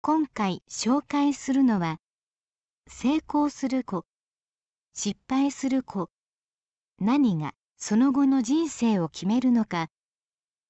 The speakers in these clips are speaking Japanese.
今回紹介するのは成功する子失敗する子何がその後の人生を決めるのか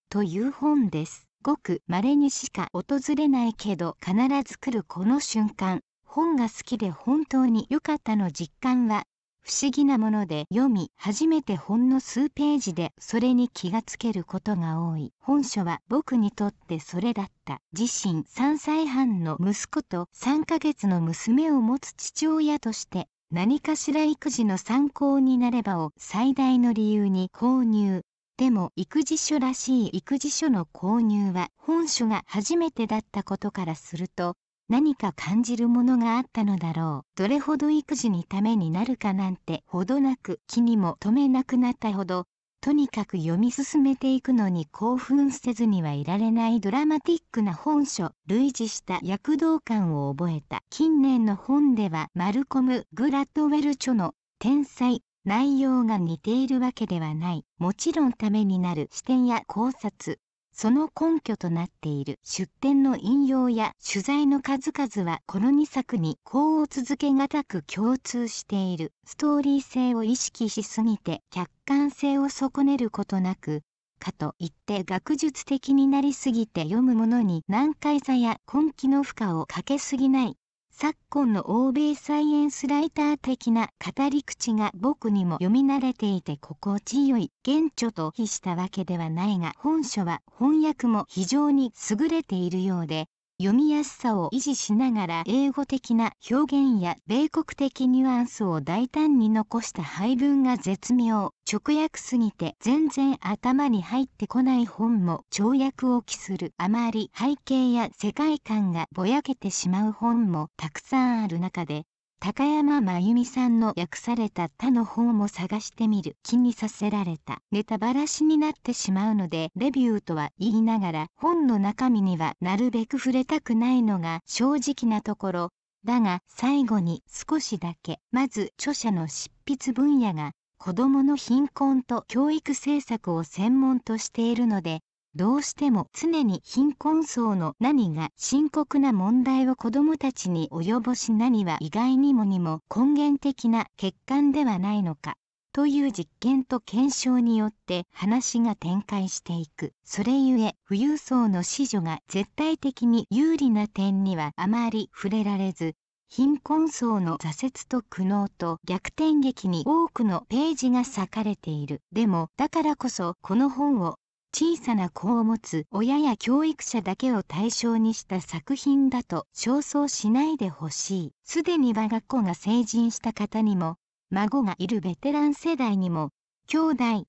という本ですごく稀にしか訪れないけど必ず来るこの瞬間本が好きで本当に良かったの実感は不思議なもので読み初めてほんの数ページでそれに気がつけることが多い本書は僕にとってそれだった自身3歳半の息子と3ヶ月の娘を持つ父親として何かしら育児の参考になればを最大の理由に購入でも育児書らしい育児書の購入は本書が初めてだったことからすると何か感じるものがあったのだろうどれほど育児にためになるかなんてほどなく気にも留めなくなったほどとにかく読み進めていくのに興奮せずにはいられないドラマティックな本書類似した躍動感を覚えた近年の本ではマルコム・グラッドウェル著の「天才」内容が似ているわけではないもちろんためになる視点や考察その根拠となっている出典の引用や取材の数々はこの2作に功を続けがたく共通しているストーリー性を意識しすぎて客観性を損ねることなくかといって学術的になりすぎて読むものに難解さや根気の負荷をかけすぎない昨今の欧米サイエンスライター的な語り口が僕にも読み慣れていて心地よい原著と比したわけではないが本書は翻訳も非常に優れているようで読みやすさを維持しながら英語的な表現や米国的ニュアンスを大胆に残した配分が絶妙直訳すぎて全然頭に入ってこない本も跳躍を期するあまり背景や世界観がぼやけてしまう本もたくさんある中で高山真由美さんの訳された他の方も探してみる気にさせられたネタバラシになってしまうのでレビューとは言いながら本の中身にはなるべく触れたくないのが正直なところだが最後に少しだけまず著者の執筆分野が子どもの貧困と教育政策を専門としているのでどうしても常に貧困層の何が深刻な問題を子どもたちに及ぼし何は意外にもにも根源的な欠陥ではないのかという実験と検証によって話が展開していくそれゆえ富裕層の子女が絶対的に有利な点にはあまり触れられず貧困層の挫折と苦悩と逆転劇に多くのページが割かれているでもだからこそこの本を小さな子を持つ親や教育者だけを対象にした作品だと焦燥しないでほしい。すでに我が子が成人した方にも、孫がいるベテラン世代にも、兄弟、姉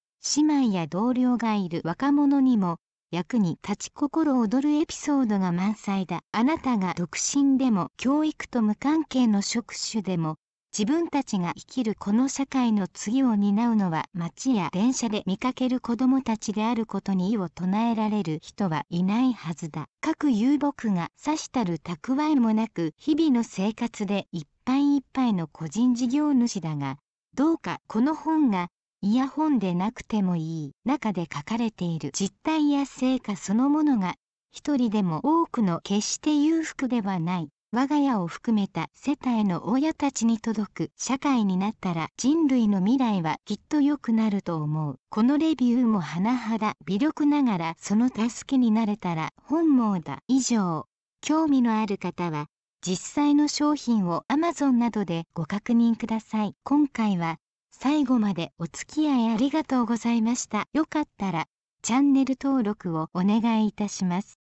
妹や同僚がいる若者にも、役に立ち心躍るエピソードが満載だ。あなたが独身でも教育と無関係の職種でも、自分たちが生きるこの社会の次を担うのは街や電車で見かける子どもたちであることに異を唱えられる人はいないはずだ。各遊牧がさしたる蓄えもなく日々の生活でいっぱいいっぱいの個人事業主だがどうかこの本がイヤホンでなくてもいい中で書かれている実態や成果そのものが一人でも多くの決して裕福ではない我が家を含めた世帯の親たちに届く社会になったら人類の未来はきっと良くなると思う。このレビューも甚だ微力ながらその助けになれたら本望だ。以上、興味のある方は実際の商品を Amazon などでご確認ください。今回は最後までお付き合いありがとうございました。よかったらチャンネル登録をお願いいたします。